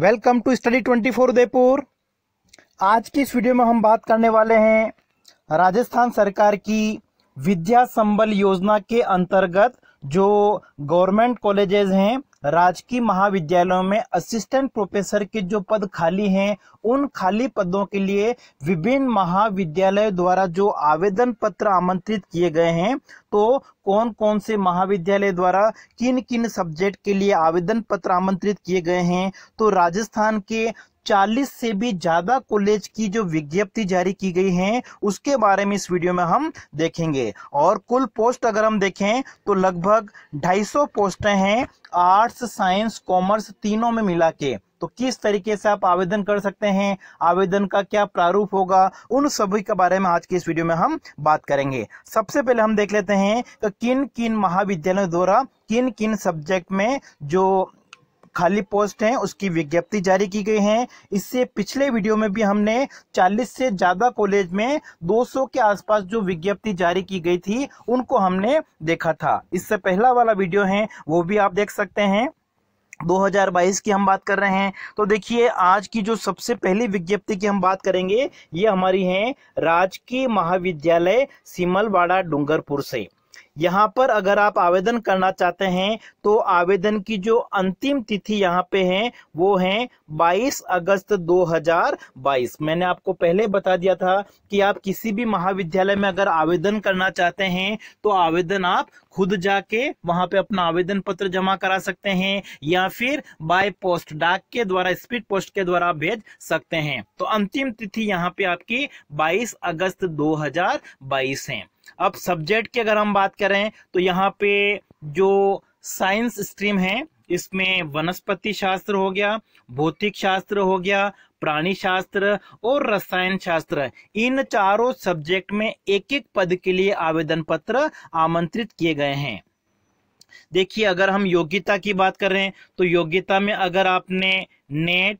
welcome to study twenty four Udaipur आज की इस वीडियो में हम बात करने वाले हैं राजस्थान सरकार की विद्या संबल योजना के अंतर्गत जो गवर्नमेंट कॉलेजेस हैं राजकीय महाविद्यालयों में असिस्टेंट प्रोफेसर के जो पद खाली हैं उन खाली पदों के लिए विभिन्न महाविद्यालय द्वारा जो आवेदन पत्र आमंत्रित किए गए हैं तो कौन कौन से महाविद्यालय द्वारा किन किन सब्जेक्ट के लिए आवेदन पत्र आमंत्रित किए गए हैं तो राजस्थान के 40 से भी ज्यादा कॉलेज की जो विज्ञप्ति जारी की गई है उसके बारे में इस वीडियो में हम देखेंगे और कुल पोस्ट अगर हम देखें तो लगभग 250 पोस्ट हैं आर्ट्स साइंस कॉमर्स तीनों में मिला के तो किस तरीके से आप आवेदन कर सकते हैं आवेदन का क्या प्रारूप होगा उन सभी के बारे में आज की इस वीडियो में हम बात करेंगे सबसे पहले हम देख लेते हैं कि किन किन महाविद्यालयों द्वारा किन किन सब्जेक्ट में जो खाली पोस्ट हैं उसकी विज्ञप्ति जारी की गई है इससे पिछले वीडियो में भी हमने 40 से ज़्यादा कॉलेज में 200 के आसपास जो विज्ञप्ति जारी की गई थी उनको हमने देखा था इससे पहला वाला वीडियो है वो भी आप देख सकते हैं 2022 की हम बात कर रहे हैं तो देखिए आज की जो सबसे पहली विज्ञप्ति की हम बात करेंगे ये हमारी है राजकीय महाविद्यालय सिमलवाड़ा डूंगरपुर से यहाँ पर अगर आप आवेदन करना चाहते हैं तो आवेदन की जो अंतिम तिथि यहाँ पे है वो है 22 अगस्त 2022 मैंने आपको पहले बता दिया था कि आप किसी भी महाविद्यालय में अगर आवेदन करना चाहते हैं तो आवेदन आप खुद जाके वहां पे अपना आवेदन पत्र जमा करा सकते हैं या फिर बाय पोस्ट डाक के द्वारा स्पीड पोस्ट के द्वारा भेज सकते हैं तो अंतिम तिथि यहाँ पे आपकी 22 अगस्त 2022 है अब सब्जेक्ट की अगर हम बात करें तो यहाँ पे जो साइंस स्ट्रीम है इसमें वनस्पति शास्त्र हो गया भौतिक शास्त्र हो गया प्राणी शास्त्र और रसायन शास्त्र इन चारों सब्जेक्ट में एक एक पद के लिए आवेदन पत्र आमंत्रित किए गए हैं देखिए अगर हम योग्यता की बात कर रहे हैं तो योग्यता में अगर आपने नेट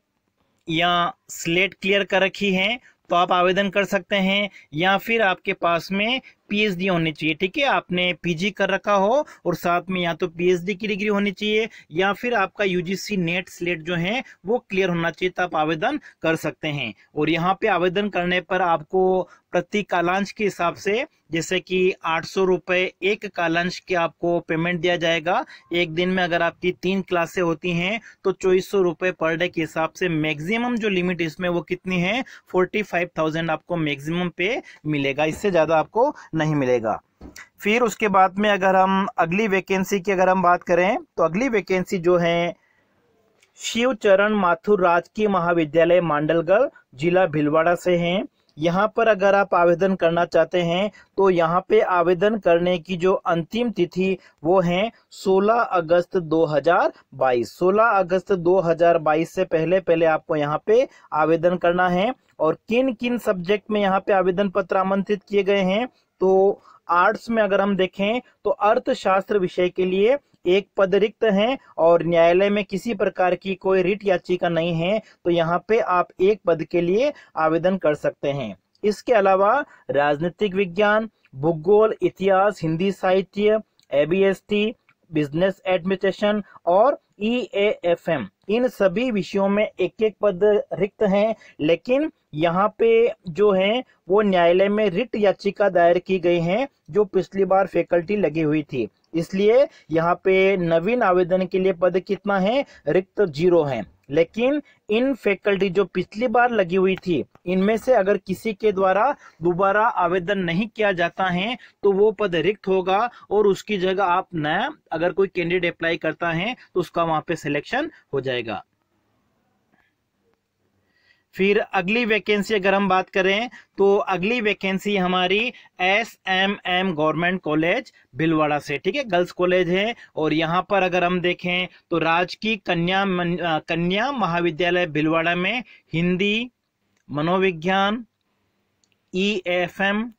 या स्लेट क्लियर कर रखी है तो आप आवेदन कर सकते हैं या फिर आपके पास में पीएचडी होनी चाहिए ठीक है आपने पीजी कर रखा हो और साथ में या तो पीएचडी की डिग्री होनी चाहिए या फिर आपका यूजीसी नेट स्लेट जो है वो क्लियर होना चाहिए तो आप आवेदन कर सकते हैं और यहाँ पे आवेदन करने पर आपको प्रति कालांश के हिसाब से जैसे कि आठ सौ रुपये एक कालांश के आपको पेमेंट दिया जाएगा एक दिन में अगर आपकी तीन क्लासे होती हैं तो चौबीस सौ रुपये पर डे के हिसाब से मैक्सिमम जो लिमिट इसमें वो कितनी है फोर्टी फाइव थाउजेंड आपको मैक्सिमम पे मिलेगा इससे ज़्यादा आपको नहीं मिलेगा फिर उसके बाद में अगर हम अगली वैकेंसी की अगर हम बात करें तो अगली वैकेंसी जो है शिव चरण माथुर राजकीय महाविद्यालय मांडलगढ़ जिला भिलवाड़ा से हैं यहाँ पर अगर आप आवेदन करना चाहते हैं तो यहाँ पे आवेदन करने की जो अंतिम तिथि वो है 16 अगस्त 2022 16 अगस्त 2022 से पहले पहले आपको यहाँ पे आवेदन करना है और किन किन सब्जेक्ट में यहाँ पे आवेदन पत्र आमंत्रित किए गए हैं तो आर्ट्स में अगर हम देखें तो अर्थशास्त्र विषय के लिए एक पद रिक्त है और न्यायालय में किसी प्रकार की कोई रिट याचिका नहीं है तो यहाँ पे आप एक पद के लिए आवेदन कर सकते हैं इसके अलावा राजनीतिक विज्ञान भूगोल इतिहास हिंदी साहित्य एबीएसटी बिजनेस एडमिनिस्ट्रेशन और ई e इन सभी विषयों में एक एक पद रिक्त हैं लेकिन यहाँ पे जो है वो न्यायालय में रिट याचिका दायर की गई है जो पिछली बार फैकल्टी लगी हुई थी इसलिए यहाँ पे नवीन आवेदन के लिए पद कितना है रिक्त जीरो है लेकिन इन फैकल्टी जो पिछली बार लगी हुई थी इनमें से अगर किसी के द्वारा दोबारा आवेदन नहीं किया जाता है तो वो पद रिक्त होगा और उसकी जगह आप नया अगर कोई कैंडिडेट अप्लाई करता है तो उसका वहां पे सिलेक्शन हो जाएगा फिर अगली वैकेंसी अगर हम बात करें तो अगली वैकेंसी हमारी S M M government college Bhilwara से ठीक है गर्ल्स कॉलेज है और यहाँ पर अगर हम देखें तो राजकीय कन्या मन, कन्या महाविद्यालय भिलवाड़ा में हिंदी मनोविज्ञान ई एफ एम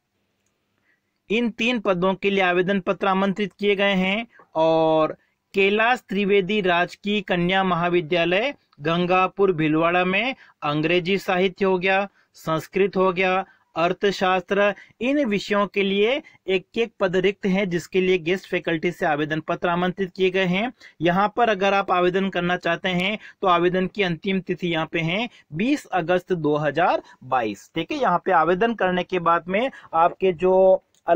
इन तीन पदों के लिए आवेदन पत्र आमंत्रित किए गए हैं और कैलाश त्रिवेदी राजकीय कन्या महाविद्यालय गंगापुर भिलवाड़ा में अंग्रेजी साहित्य हो गया संस्कृत हो गया अर्थशास्त्र इन विषयों के लिए एक एक पद रिक्त है जिसके लिए गेस्ट फैकल्टी से आवेदन पत्र आमंत्रित किए गए हैं यहाँ पर अगर आप आवेदन करना चाहते हैं तो आवेदन की अंतिम तिथि यहाँ पे है 20 अगस्त 2022 ठीक है यहाँ पे आवेदन करने के बाद में आपके जो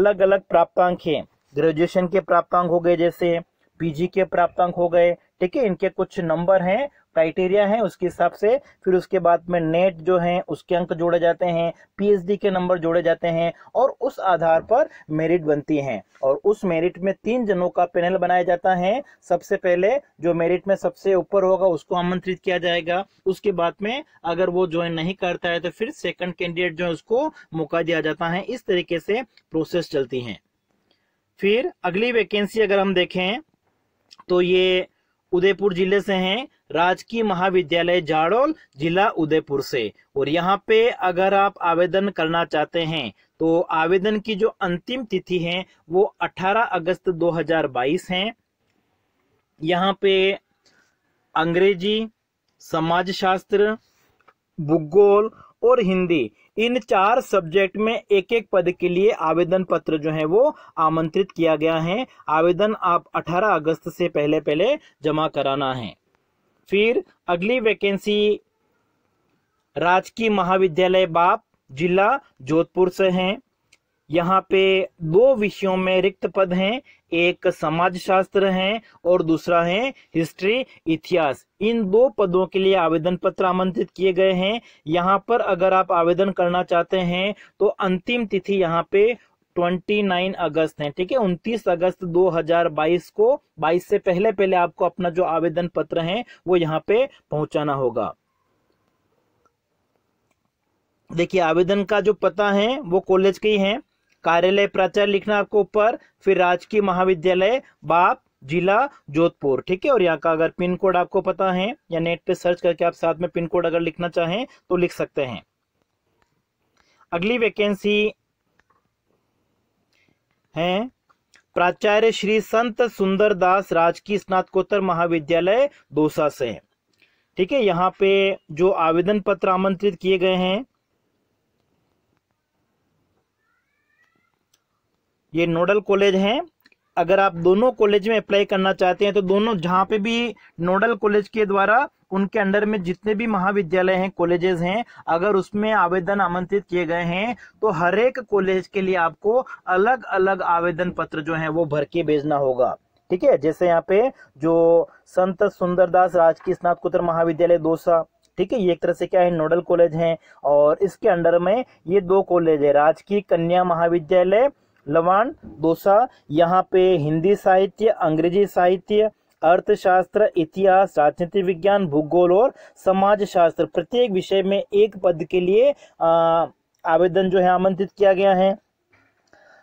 अलग अलग प्राप्तांक है ग्रेजुएशन के प्राप्तांक हो गए जैसे पीजी के प्राप्तांक हो गए ठीक है इनके कुछ नंबर हैं क्राइटेरिया है उसके हिसाब से फिर उसके बाद में नेट जो है उसके अंक जोड़े जाते हैं पीएचडी के नंबर जोड़े जाते हैं और उस आधार पर मेरिट बनती हैं और उस मेरिट में तीन जनों का पैनल बनाया जाता है सबसे पहले जो मेरिट में सबसे ऊपर होगा उसको आमंत्रित किया जाएगा उसके बाद में अगर वो ज्वाइन नहीं करता है तो फिर सेकेंड कैंडिडेट जो है उसको मौका दिया जाता है इस तरीके से प्रोसेस चलती है फिर अगली वैकेंसी अगर हम देखें तो ये उदयपुर जिले से हैं राजकीय महाविद्यालय जाड़ोल जिला उदयपुर से और यहाँ पे अगर आप आवेदन करना चाहते हैं तो आवेदन की जो अंतिम तिथि है वो 18 अगस्त 2022 है यहाँ पे अंग्रेजी समाजशास्त्र भूगोल और हिंदी इन चार सब्जेक्ट में एक एक पद के लिए आवेदन पत्र जो है वो आमंत्रित किया गया है आवेदन आप 18 अगस्त से पहले पहले जमा कराना है फिर अगली वैकेंसी राजकीय महाविद्यालय बाप जिला जोधपुर से है यहाँ पे दो विषयों में रिक्त पद हैं एक समाजशास्त्र है और दूसरा है हिस्ट्री इतिहास इन दो पदों के लिए आवेदन पत्र आमंत्रित किए गए हैं यहाँ पर अगर आप आवेदन करना चाहते हैं तो अंतिम तिथि यहाँ पे 29 अगस्त है ठीक है 29 अगस्त 2022 को 22 से पहले पहले आपको अपना जो आवेदन पत्र है वो यहाँ पे पहुंचाना होगा देखिए आवेदन का जो पता है वो कॉलेज के ही है कार्यालय प्राचार्य लिखना आपको ऊपर फिर राजकीय महाविद्यालय बाप जिला जोधपुर ठीक है और यहाँ का अगर पिन कोड आपको पता है या नेट पे सर्च करके आप साथ में पिन कोड अगर लिखना चाहें तो लिख सकते हैं अगली वैकेंसी है प्राचार्य श्री संत सुंदरदास राजकीय स्नातकोत्तर महाविद्यालय दोसा से ठीक है यहाँ पे जो आवेदन पत्र आमंत्रित किए गए हैं ये नोडल कॉलेज हैं अगर आप दोनों कॉलेज में अप्लाई करना चाहते हैं तो दोनों जहाँ पे भी नोडल कॉलेज के द्वारा उनके अंडर में जितने भी महाविद्यालय हैं कॉलेजेस हैं अगर उसमें आवेदन आमंत्रित किए गए हैं तो हर एक कॉलेज के लिए आपको अलग अलग आवेदन पत्र जो है वो भर के भेजना होगा ठीक है जैसे यहाँ पे जो संत सुंदरदास राजकीय स्नातकोत्तर महाविद्यालय दोसा ठीक है ये एक तरह से क्या है नोडल कॉलेज है और इसके अंडर में ये दो कॉलेज है राजकीय कन्या महाविद्यालय लवान दोसा यहाँ पे हिंदी साहित्य अंग्रेजी साहित्य अर्थशास्त्र इतिहास राजनीति विज्ञान भूगोल और समाज शास्त्र प्रत्येक विषय में एक पद के लिए आ, आवेदन जो है आमंत्रित किया गया है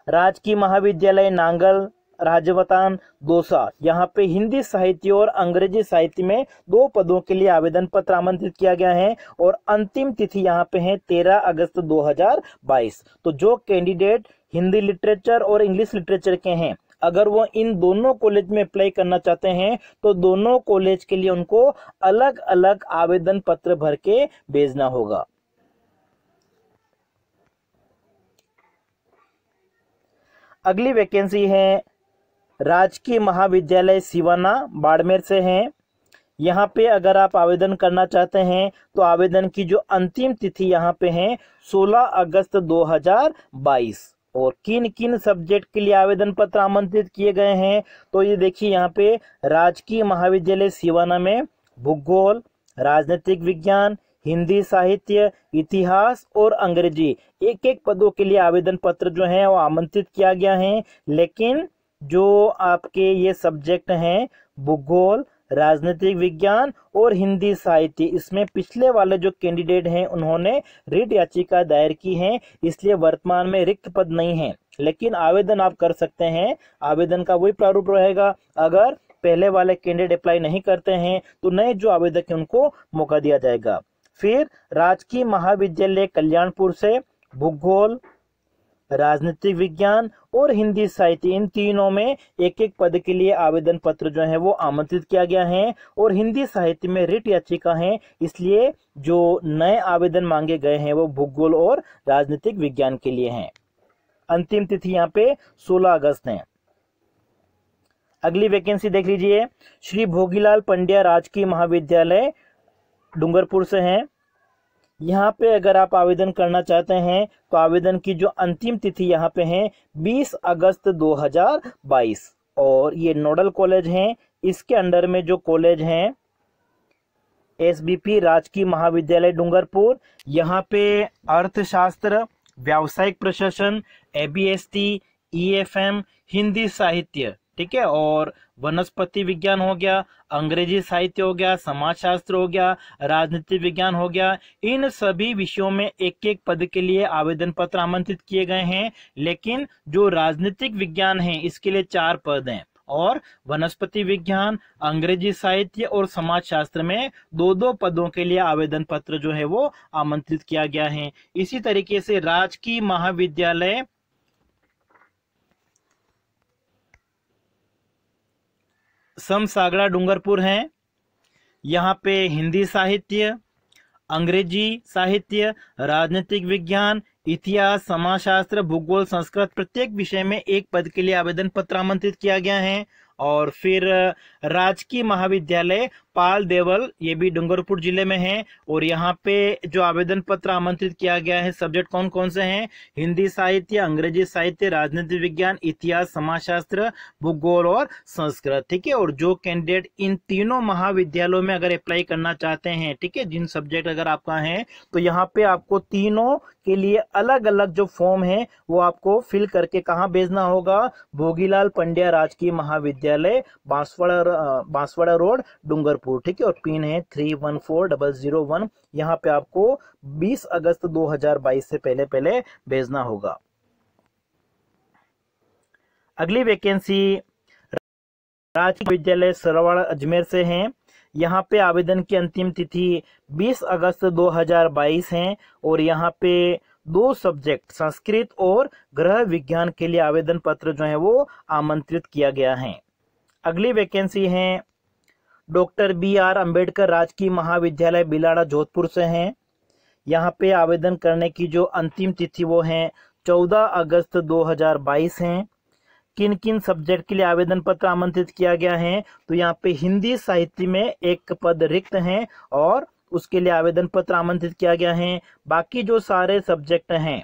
राजकीय महाविद्यालय नांगल राजवतान दोसा यहाँ पे हिंदी साहित्य और अंग्रेजी साहित्य में दो पदों के लिए आवेदन पत्र आमंत्रित किया गया है और अंतिम तिथि यहाँ पे है 13 अगस्त 2022 तो जो कैंडिडेट हिंदी लिटरेचर और इंग्लिश लिटरेचर के हैं अगर वो इन दोनों कॉलेज में अप्लाई करना चाहते हैं तो दोनों कॉलेज के लिए उनको अलग अलग आवेदन पत्र भर के भेजना होगा अगली वैकेंसी है राजकीय महाविद्यालय सिवाना बाड़मेर से है यहाँ पे अगर आप आवेदन करना चाहते हैं तो आवेदन की जो अंतिम तिथि यहाँ पे है 16 अगस्त 2022 और किन किन सब्जेक्ट के लिए आवेदन पत्र आमंत्रित किए गए हैं तो ये देखिए यहाँ पे राजकीय महाविद्यालय सिवाना में भूगोल राजनीतिक विज्ञान हिंदी साहित्य इतिहास और अंग्रेजी एक एक पदों के लिए आवेदन पत्र जो है वो आमंत्रित किया गया है लेकिन जो आपके ये सब्जेक्ट हैं भूगोल राजनीतिक विज्ञान और हिंदी साहित्य इसमें पिछले वाले जो कैंडिडेट हैं उन्होंने रिट याचिका दायर की है इसलिए वर्तमान में रिक्त पद नहीं है लेकिन आवेदन आप कर सकते हैं आवेदन का वही प्रारूप रहेगा अगर पहले वाले कैंडिडेट अप्लाई नहीं करते हैं तो नए जो आवेदक हैं उनको मौका दिया जाएगा फिर राजकीय महाविद्यालय कल्याणपुर से भूगोल राजनीतिक विज्ञान और हिंदी साहित्य इन तीनों में एक एक पद के लिए आवेदन पत्र जो है वो आमंत्रित किया गया है और हिंदी साहित्य में रिट याचिका है इसलिए जो नए आवेदन मांगे गए हैं वो भूगोल और राजनीतिक विज्ञान के लिए हैं अंतिम तिथि यहाँ पे 16 अगस्त है अगली वैकेंसी देख लीजिए श्री भोगीलाल पंड्या राजकीय महाविद्यालय डूंगरपुर से हैं यहाँ पे अगर आप आवेदन करना चाहते हैं तो आवेदन की जो अंतिम तिथि यहाँ पे है 20 अगस्त 2022 और ये नोडल कॉलेज हैं इसके अंडर में जो कॉलेज हैं एसबीपी राजकीय महाविद्यालय डूंगरपुर यहाँ पे अर्थशास्त्र व्यावसायिक प्रशासन एबीएसटी ईएफएम हिंदी साहित्य ठीक है और वनस्पति विज्ञान हो गया अंग्रेजी साहित्य हो गया समाजशास्त्र हो गया राजनीति विज्ञान हो गया इन सभी विषयों में एक एक पद के लिए आवेदन पत्र आमंत्रित किए गए हैं लेकिन जो राजनीतिक विज्ञान है इसके लिए चार पद हैं और वनस्पति विज्ञान अंग्रेजी साहित्य और समाजशास्त्र में दो दो पदों के लिए आवेदन पत्र जो है वो आमंत्रित किया गया है इसी तरीके से राजकीय महाविद्यालय समसागड़ा डूंगरपुर हैं यहाँ पे हिंदी साहित्य अंग्रेजी साहित्य राजनीतिक विज्ञान इतिहास समाजशास्त्र भूगोल संस्कृत प्रत्येक विषय में एक पद के लिए आवेदन पत्र आमंत्रित किया गया है और फिर राजकीय महाविद्यालय पाल देवल ये भी डूंगरपुर जिले में है और यहाँ पे जो आवेदन पत्र आमंत्रित किया गया है सब्जेक्ट कौन कौन से हैं हिंदी साहित्य अंग्रेजी साहित्य राजनीति विज्ञान इतिहास समाजशास्त्र भूगोल और संस्कृत ठीक है और जो कैंडिडेट इन तीनों महाविद्यालयों में अगर अप्लाई करना चाहते हैं ठीक है जिन सब्जेक्ट अगर आपका है तो यहाँ पे आपको तीनों के लिए अलग अलग जो फॉर्म है वो आपको फिल करके कहाँ भेजना होगा भोगीलाल पंड्या राजकीय महाविद्यालय बांसवाड़ा बांसवाड़ा रोड डूंगरपुर ठीक है और पिन है three one four double zero one यहाँ पे आपको बीस अगस्त दो हजार बाईस से पहले पहले भेजना होगा अगली वैकेंसी राजकीय विद्यालय सरवाड़ा अजमेर से है यहाँ पे आवेदन की अंतिम तिथि 20 अगस्त 2022 है और यहाँ पे दो सब्जेक्ट संस्कृत और ग्रह विज्ञान के लिए आवेदन पत्र जो है वो आमंत्रित किया गया है अगली वैकेंसी हैं डॉक्टर बी आर अम्बेडकर राजकीय महाविद्यालय बिलाड़ा जोधपुर से हैं यहाँ पे आवेदन करने की जो अंतिम तिथि वो है चौदह अगस्त 2022 हैं किन किन सब्जेक्ट के लिए आवेदन पत्र आमंत्रित किया गया है तो यहाँ पे हिंदी साहित्य में एक पद रिक्त हैं और उसके लिए आवेदन पत्र आमंत्रित किया गया है बाकी जो सारे सब्जेक्ट हैं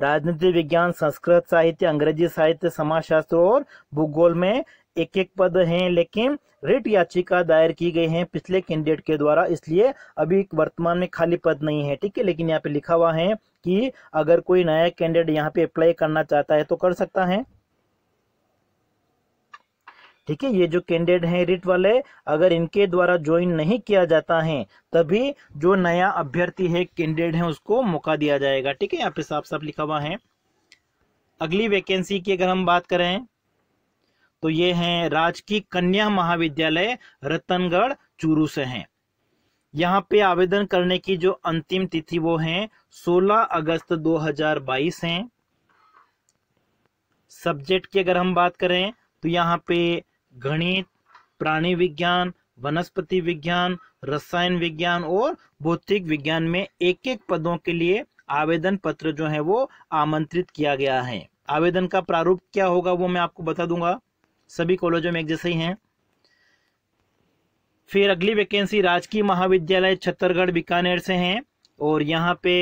राजनीति विज्ञान संस्कृत साहित्य अंग्रेजी साहित्य समाजशास्त्र और भूगोल में एक एक पद हैं लेकिन रिट याचिका दायर की गई है पिछले कैंडिडेट के द्वारा इसलिए अभी वर्तमान में खाली पद नहीं है ठीक है लेकिन यहाँ पे लिखा हुआ है कि अगर कोई नया कैंडिडेट यहाँ पे अप्लाई करना चाहता है तो कर सकता है ठीक है ये जो कैंडिडेट हैं रिट वाले अगर इनके द्वारा ज्वाइन नहीं किया जाता है तभी जो नया अभ्यर्थी है कैंडिडेट है उसको मौका दिया जाएगा ठीक है यहाँ पे साफ साफ लिखा हुआ है अगली वैकेंसी की अगर हम बात करें तो ये हैं राजकीय कन्या महाविद्यालय रतनगढ़ चूरू से हैं यहाँ पे आवेदन करने की जो अंतिम तिथि वो है 16 अगस्त 2022 है सब्जेक्ट की अगर हम बात करें तो यहाँ पे गणित प्राणी विज्ञान वनस्पति विज्ञान रसायन विज्ञान और भौतिक विज्ञान में एक एक पदों के लिए आवेदन पत्र जो है वो आमंत्रित किया गया है आवेदन का प्रारूप क्या होगा वो मैं आपको बता दूंगा सभी कॉलेजों में एक जैसे ही हैं फिर अगली वैकेंसी राजकीय महाविद्यालय छत्तरगढ़ बीकानेर से हैं और यहाँ पे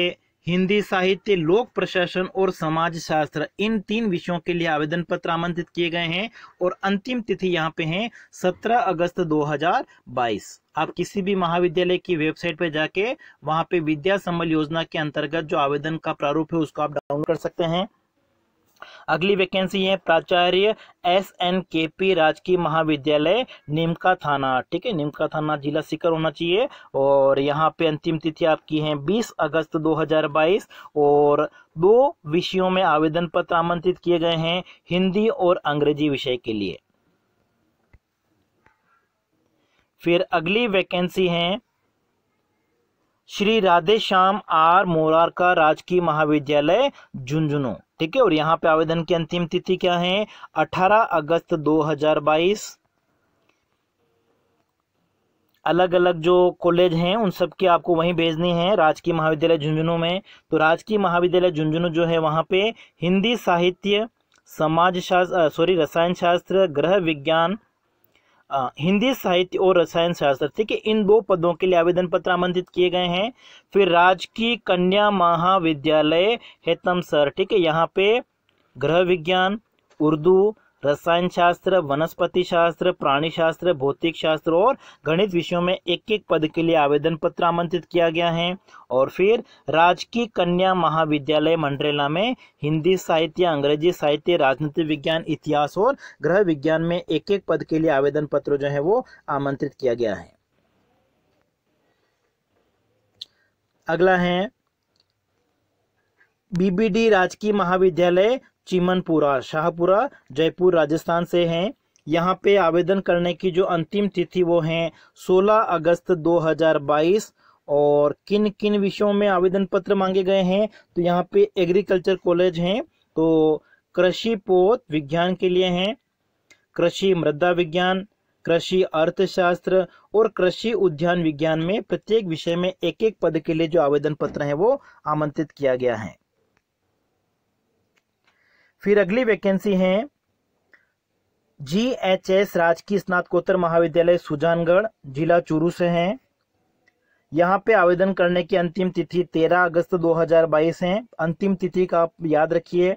हिंदी साहित्य लोक प्रशासन और समाज शास्त्र इन तीन विषयों के लिए आवेदन पत्र आमंत्रित किए गए हैं और अंतिम तिथि यहाँ पे है 17 अगस्त 2022 आप किसी भी महाविद्यालय की वेबसाइट पर जाके वहाँ पे विद्या संबल योजना के अंतर्गत जो आवेदन का प्रारूप है उसको आप डाउनलोड कर सकते हैं अगली वैकेंसी है प्राचार्य एस एन के पी राजकीय महाविद्यालय निमका थाना ठीक है निमका थाना जिला सीकर होना चाहिए और यहाँ पे अंतिम तिथि आपकी है 20 अगस्त 2022 और दो विषयों में आवेदन पत्र आमंत्रित किए गए हैं हिंदी और अंग्रेजी विषय के लिए फिर अगली वैकेंसी है श्री राधे श्याम आर मोरारका राजकीय महाविद्यालय झुंझुनू ठीक है और यहाँ पे आवेदन की अंतिम तिथि क्या है 18 अगस्त 2022 अलग अलग जो कॉलेज हैं उन सब के आपको वहीं भेजनी है राजकीय महाविद्यालय झुंझुनू में तो राजकीय महाविद्यालय झुंझुनू जो है वहाँ पे हिंदी साहित्य समाज शास्त्र सॉरी रसायन शास्त्र ग्रह विज्ञान हिंदी साहित्य और रसायन शास्त्र ठीक है इन दो पदों के लिए आवेदन पत्र आमंत्रित किए गए हैं फिर राजकीय कन्या महाविद्यालय हेतम सर ठीक है यहाँ पे गृह विज्ञान उर्दू रसायन शास्त्र वनस्पति शास्त्र प्राणी शास्त्र भौतिक शास्त्र और गणित विषयों में एक एक पद के लिए आवेदन पत्र आमंत्रित किया गया है और फिर राजकीय कन्या महाविद्यालय मंडरेला में हिंदी साहित्य अंग्रेजी साहित्य राजनीति विज्ञान इतिहास और ग्रह विज्ञान में एक एक पद के लिए आवेदन पत्र जो है वो आमंत्रित किया गया है अगला है बीबीडी राजकीय महाविद्यालय चिमनपुरा शाहपुरा जयपुर राजस्थान से हैं यहाँ पे आवेदन करने की जो अंतिम तिथि वो है 16 अगस्त 2022 और किन किन विषयों में आवेदन पत्र मांगे गए हैं तो यहाँ पे एग्रीकल्चर कॉलेज हैं तो कृषि पोत विज्ञान के लिए हैं कृषि मृदा विज्ञान कृषि अर्थशास्त्र और कृषि उद्यान विज्ञान में प्रत्येक विषय में एक एक पद के लिए जो आवेदन पत्र है वो आमंत्रित किया गया है फिर अगली वैकेंसी है जी एच एस राजकीय स्नातकोत्तर महाविद्यालय सुजानगढ़ जिला चूरू से हैं यहाँ पे आवेदन करने की अंतिम तिथि 13 अगस्त 2022 है अंतिम तिथि का आप याद रखिए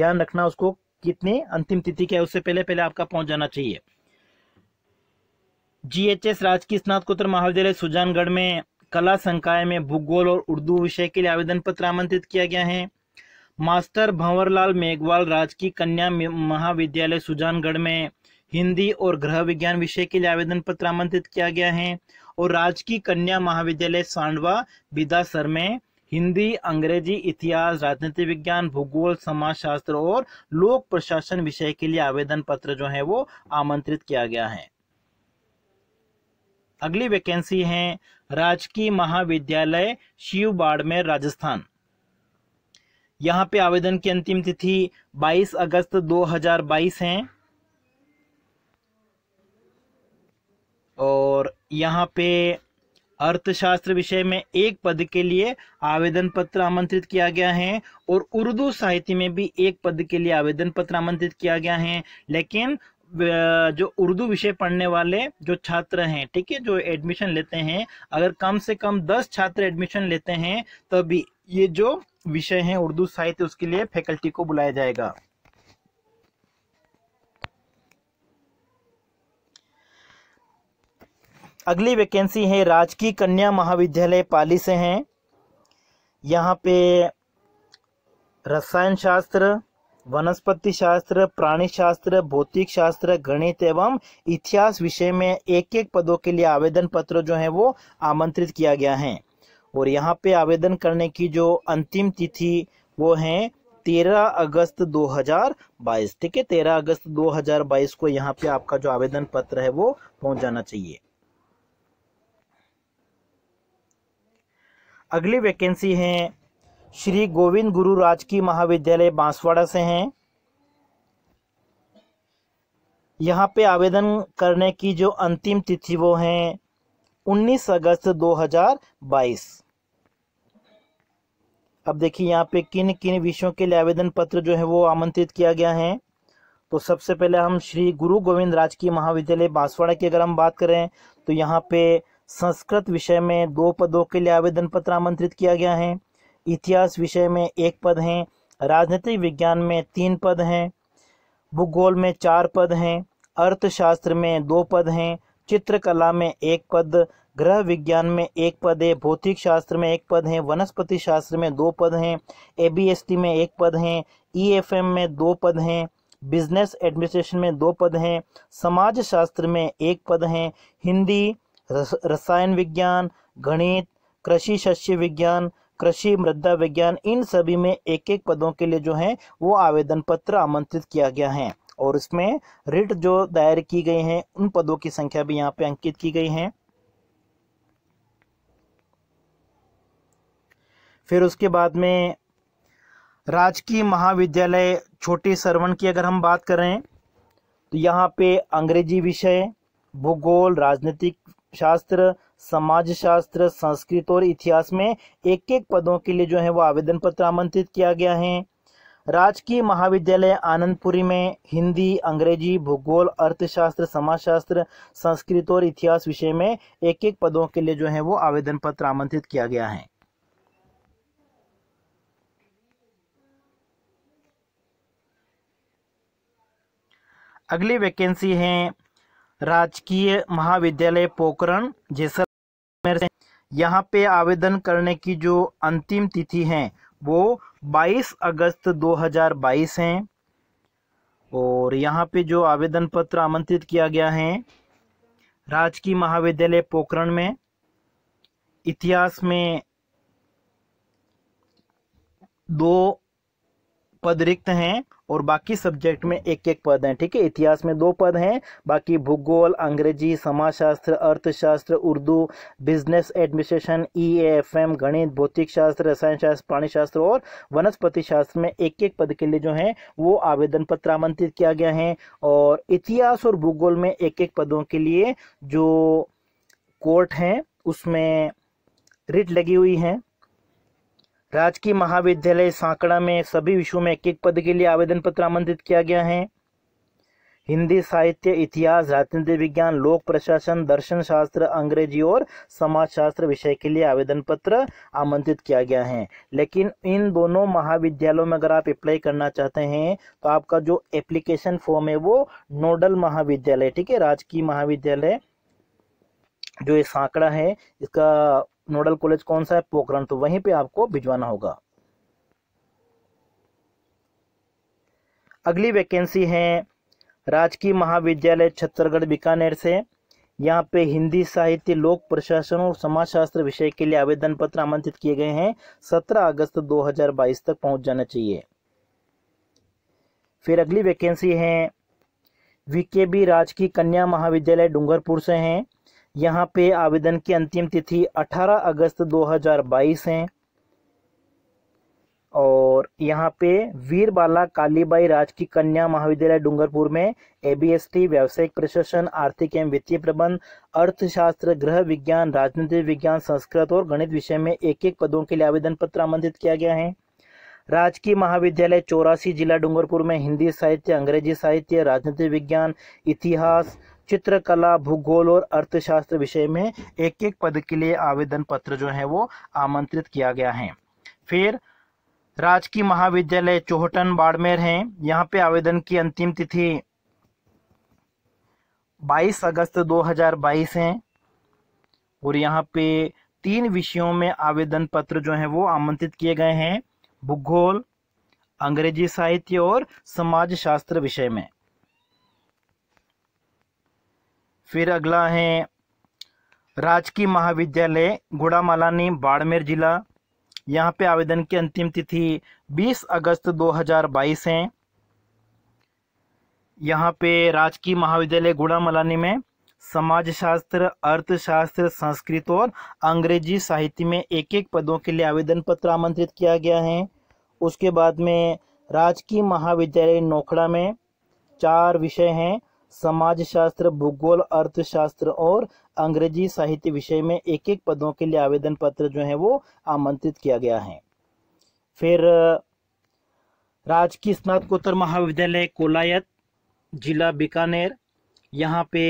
ध्यान रखना उसको कितनी अंतिम तिथि क्या है उससे पहले पहले आपका पहुंच जाना चाहिए जी एच एस राजकीय स्नातकोत्तर महाविद्यालय सुजानगढ़ में कला संकाय में भूगोल और उर्दू विषय के लिए आवेदन पत्र आमंत्रित किया गया है मास्टर भंवरलाल मेघवाल राजकीय कन्या महाविद्यालय सुजानगढ़ में हिंदी और गृह विज्ञान विषय के लिए आवेदन पत्र आमंत्रित किया गया है और राजकीय कन्या महाविद्यालय सांडवा बिदासर में हिंदी अंग्रेजी इतिहास राजनीति विज्ञान भूगोल समाजशास्त्र और लोक प्रशासन विषय के लिए आवेदन पत्र जो है वो आमंत्रित किया गया है अगली वैकेंसी है राजकीय महाविद्यालय शिवबाड़ में राजस्थान यहाँ पे आवेदन की अंतिम तिथि 22 अगस्त 2022 है और यहाँ पे अर्थशास्त्र विषय में एक पद के लिए आवेदन पत्र आमंत्रित किया गया है और उर्दू साहित्य में भी एक पद के लिए आवेदन पत्र आमंत्रित किया गया है लेकिन जो उर्दू विषय पढ़ने वाले जो छात्र हैं ठीक है जो एडमिशन लेते हैं अगर कम से कम दस छात्र एडमिशन लेते हैं तभी ये जो विषय हैं उर्दू साहित्य उसके लिए फैकल्टी को बुलाया जाएगा अगली वैकेंसी है राजकीय कन्या महाविद्यालय पाली से हैं यहाँ पे रसायन शास्त्र वनस्पति शास्त्र प्राणी शास्त्र भौतिक शास्त्र गणित एवं इतिहास विषय में एक एक पदों के लिए आवेदन पत्र जो है वो आमंत्रित किया गया है और यहाँ पे आवेदन करने की जो अंतिम तिथि वो है तेरह अगस्त 2022 ठीक है तेरह अगस्त 2022 को यहाँ पे आपका जो आवेदन पत्र है वो पहुंच जाना चाहिए अगली वैकेंसी है श्री गोविंद गुरु राजकीय महाविद्यालय बांसवाड़ा से हैं यहाँ पे आवेदन करने की जो अंतिम तिथि वो है 19 अगस्त 2022 अब देखिए यहाँ पे किन किन विषयों के लिए आवेदन पत्र जो है वो आमंत्रित किया गया है तो सबसे पहले हम श्री गुरु गोविंद राजकीय महाविद्यालय बांसवाड़ा की अगर हम बात करें तो यहाँ पे संस्कृत विषय में दो पदों के लिए आवेदन पत्र आमंत्रित किया गया है इतिहास विषय में एक पद हैं राजनीतिक विज्ञान में तीन पद हैं भूगोल में चार पद हैं अर्थशास्त्र में दो पद हैं चित्रकला में एक पद ग्रह विज्ञान में एक पद है भौतिक शास्त्र में एक पद है वनस्पति शास्त्र में दो पद हैं टी में एक पद एफ एम e में दो पद हैं बिजनेस एडमिनिस्ट्रेशन में दो पद हैं समाज शास्त्र में एक पद हैं हिंदी रसायन विज्ञान गणित कृषि शस्य विज्ञान कृषि मृदा विज्ञान इन सभी में एक एक पदों के लिए जो है वो आवेदन पत्र आमंत्रित किया गया है और इसमें रिट जो दायर की गई हैं उन पदों की संख्या भी यहाँ पे अंकित की गई है फिर उसके बाद में राजकीय महाविद्यालय छोटे सरवण की अगर हम बात करें तो यहाँ पे अंग्रेजी विषय भूगोल राजनीतिक शास्त्र समाज शास्त्र संस्कृत और इतिहास में एक एक पदों के लिए जो है वो आवेदन पत्र आमंत्रित किया गया है राजकीय महाविद्यालय आनंदपुरी में हिंदी अंग्रेजी भूगोल अर्थशास्त्र समाजशास्त्र संस्कृत और इतिहास विषय में एक एक पदों के लिए जो है वो आवेदन पत्र आमंत्रित किया गया है अगली वैकेंसी है राजकीय महाविद्यालय पोकरण जैसलमेर यहाँ पे आवेदन करने की जो अंतिम तिथि है वो 22 अगस्त 2022 हैं और यहाँ पे जो आवेदन पत्र आमंत्रित किया गया है राजकीय महाविद्यालय पोखरण में इतिहास में दो पद रिक्त हैं और बाकी सब्जेक्ट में एक एक पद हैं ठीक है इतिहास में दो पद हैं बाकी भूगोल अंग्रेजी समाजशास्त्र अर्थशास्त्र Urdu business administration E F M गणित भौतिक शास्त्र रसायन शास्त्र प्राणी शास्त्र और वनस्पति शास्त्र में एक एक पद के लिए जो है वो आवेदन पत्र आमंत्रित किया गया है और इतिहास और भूगोल में एक एक पदों के लिए जो कोर्ट हैं उसमें रिट लगी हुई है राजकीय महाविद्यालय सांकड़ा में सभी विषयों में एक एक पद के लिए आवेदन पत्र आमंत्रित किया गया है हिंदी साहित्य इतिहास राजनीति विज्ञान लोक प्रशासन दर्शन शास्त्र अंग्रेजी और समाजशास्त्र विषय के लिए आवेदन पत्र आमंत्रित किया गया है लेकिन इन दोनों महाविद्यालयों में अगर आप अप्लाई करना चाहते हैं तो आपका जो एप्लीकेशन फॉर्म है वो नोडल महाविद्यालय ठीक है राजकीय महाविद्यालय जो ये सांकड़ा है इसका नोडल कॉलेज कौन सा है पोखरण तो वहीं पे आपको भिजवाना होगा अगली वैकेंसी है राजकीय महाविद्यालय छत्तरगढ़ बीकानेर से यहाँ पे हिंदी साहित्य लोक प्रशासन और समाजशास्त्र विषय के लिए आवेदन पत्र आमंत्रित किए गए हैं 17 अगस्त 2022 तक पहुंच जाना चाहिए फिर अगली वैकेंसी है वीकेबी राजकीय कन्या महाविद्यालय डूंगरपुर से हैं यहाँ पे आवेदन की अंतिम तिथि 18 अगस्त 2022 है और यहाँ पे वीरबाला कालीबाई राजकीय कन्या महाविद्यालय डूंगरपुर में एबीएसटी व्यावसायिक प्रशासन आर्थिक एवं वित्तीय प्रबंध अर्थशास्त्र गृह विज्ञान राजनीतिक विज्ञान संस्कृत और गणित विषय में एक एक पदों के लिए आवेदन पत्र आमंत्रित किया गया है राजकीय महाविद्यालय चौरासी जिला डूंगरपुर में हिंदी साहित्य अंग्रेजी साहित्य राजनीतिक विज्ञान इतिहास चित्रकला भूगोल और अर्थशास्त्र विषय में एक एक पद के लिए आवेदन पत्र जो है वो आमंत्रित किया गया है फिर राजकीय महाविद्यालय चोहटन बाड़मेर है यहाँ पे आवेदन की अंतिम तिथि 22 अगस्त 2022 है और यहाँ पे तीन विषयों में आवेदन पत्र जो है वो आमंत्रित किए गए हैं भूगोल अंग्रेजी साहित्य और समाज शास्त्र विषय में फिर अगला है राजकीय महाविद्यालय गुड़ामालानी बाड़मेर जिला यहाँ पे आवेदन की अंतिम तिथि 20 अगस्त 2022 है यहाँ पे राजकीय महाविद्यालय गुड़ामलानी में समाजशास्त्र अर्थशास्त्र संस्कृत और अंग्रेजी साहित्य में एक एक पदों के लिए आवेदन पत्र आमंत्रित किया गया है उसके बाद में राजकीय महाविद्यालय नोखड़ा में चार विषय हैं समाजशास्त्र भूगोल अर्थशास्त्र और अंग्रेजी साहित्य विषय में एक एक पदों के लिए आवेदन पत्र जो है वो आमंत्रित किया गया है फिर राजकीय स्नातकोत्तर महाविद्यालय कोलायत जिला बीकानेर यहाँ पे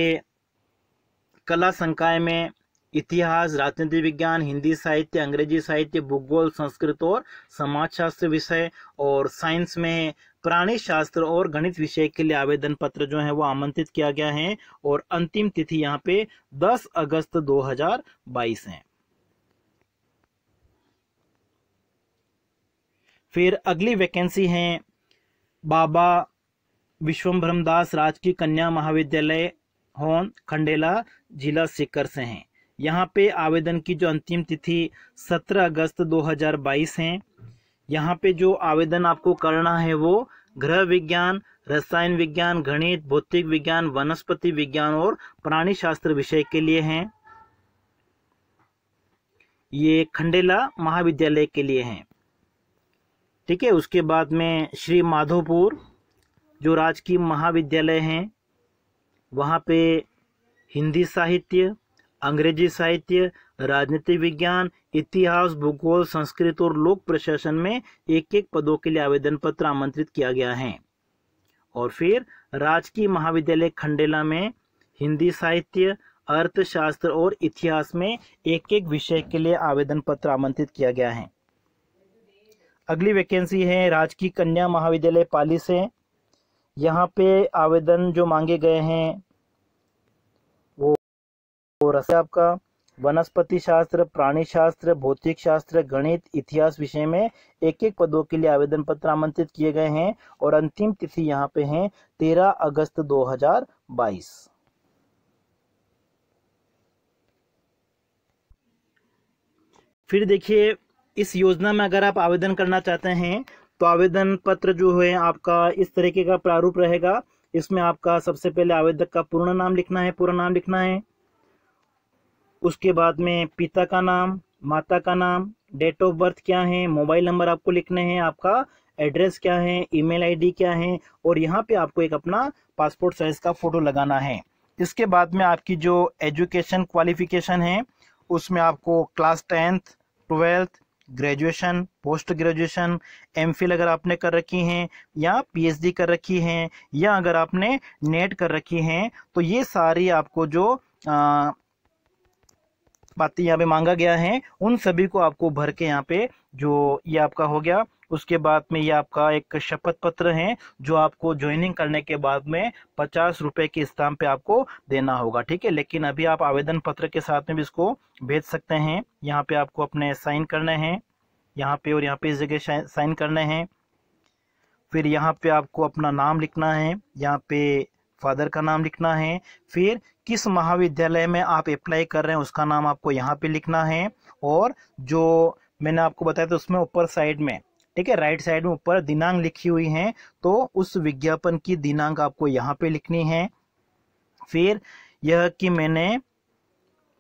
कला संकाय में इतिहास राजनीति विज्ञान हिंदी साहित्य अंग्रेजी साहित्य भूगोल संस्कृत और समाजशास्त्र विषय और साइंस में प्राणी शास्त्र और गणित विषय के लिए आवेदन पत्र जो है वो आमंत्रित किया गया है और अंतिम तिथि यहाँ पे 10 अगस्त 2022 है फिर अगली वैकेंसी है बाबा विश्वम दास राजकीय कन्या महाविद्यालय होन खंडेला जिला सीकर से हैं यहाँ पे आवेदन की जो अंतिम तिथि 17 अगस्त 2022 है यहाँ पे जो आवेदन आपको करना है वो गृह विज्ञान रसायन विज्ञान गणित भौतिक विज्ञान वनस्पति विज्ञान और प्राणी शास्त्र विषय के लिए हैं ये खंडेला महाविद्यालय के लिए हैं ठीक है उसके बाद में श्री माधोपुर जो राजकीय महाविद्यालय हैं वहाँ पे हिंदी साहित्य अंग्रेजी साहित्य राजनीति विज्ञान इतिहास भूगोल संस्कृत और लोक प्रशासन में एक एक पदों के लिए आवेदन पत्र आमंत्रित किया गया है और फिर राजकीय महाविद्यालय खंडेला में हिंदी साहित्य अर्थशास्त्र और इतिहास में एक एक विषय के लिए आवेदन पत्र आमंत्रित किया गया है अगली वैकेंसी है राजकीय कन्या महाविद्यालय पाली से यहाँ पे आवेदन जो मांगे गए हैं और रस आपका वनस्पति शास्त्र प्राणी शास्त्र भौतिक शास्त्र गणित इतिहास विषय में एक एक पदों के लिए आवेदन पत्र आमंत्रित किए गए हैं और अंतिम तिथि यहाँ पे है तेरह अगस्त बाईस फिर देखिए इस योजना में अगर आप आवेदन करना चाहते हैं तो आवेदन पत्र जो है आपका इस तरीके का प्रारूप रहेगा इसमें आपका सबसे पहले आवेदक का पूर्ण नाम लिखना है पूरा नाम लिखना है उसके बाद में पिता का नाम माता का नाम डेट ऑफ बर्थ क्या है मोबाइल नंबर आपको लिखने हैं आपका एड्रेस क्या है ईमेल आईडी क्या है और यहाँ पे आपको एक अपना पासपोर्ट साइज का फ़ोटो लगाना है इसके बाद में आपकी जो एजुकेशन क्वालिफिकेशन है उसमें आपको class tenth twelfth graduation post graduation M अगर आपने कर रखी हैं या पी कर रखी हैं या अगर आपने नेट कर रखी हैं तो ये सारी आपको जो बातें यहाँ पे मांगा गया है उन सभी को आपको भर के यहाँ पे जो ये आपका हो गया उसके बाद में ये आपका एक शपथ पत्र है जो आपको ज्वाइनिंग करने के बाद में पचास रुपए के स्थान पे आपको देना होगा ठीक है लेकिन अभी आप आवेदन पत्र के साथ में भी इसको भेज सकते हैं यहाँ पे आपको अपने साइन करने हैं यहाँ पे और यहाँ पे इस जगह साइन करने हैं फिर यहाँ पे आपको अपना नाम लिखना है यहाँ पे फादर का नाम लिखना है फिर किस महाविद्यालय में आप अप्लाई कर रहे हैं उसका नाम आपको यहाँ पे लिखना है और जो मैंने आपको बताया था उसमें ऊपर साइड में ठीक है राइट साइड में ऊपर दिनांक लिखी हुई है तो उस विज्ञापन की दिनांक आपको यहाँ पे लिखनी है फिर यह कि मैंने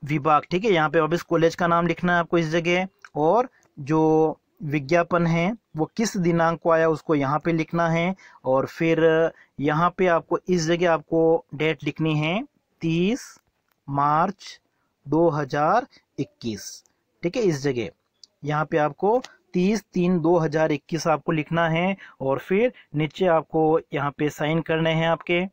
विभाग ठीक है यहाँ पे अब इस कॉलेज का नाम लिखना है आपको इस जगह और जो विज्ञापन है वो किस दिनांक को आया उसको यहाँ पे लिखना है और फिर यहाँ पे आपको इस जगह आपको डेट लिखनी है तीस मार्च 2021 ठीक है इस जगह यहाँ पे आपको तीस तीन दो हजार इक्कीस आपको लिखना है और फिर नीचे आपको यहाँ पे साइन करने हैं आपके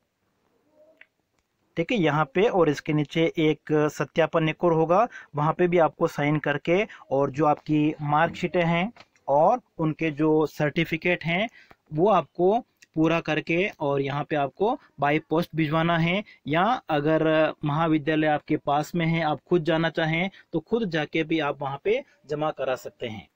ठीक है यहाँ पे और इसके नीचे एक सत्यापन निकुर होगा वहाँ पे भी आपको साइन करके और जो आपकी मार्कशीटें हैं और उनके जो सर्टिफिकेट हैं वो आपको पूरा करके और यहाँ पे आपको बाई पोस्ट भिजवाना है या अगर महाविद्यालय आपके पास में है आप खुद जाना चाहें तो खुद जाके भी आप वहाँ पे जमा करा सकते हैं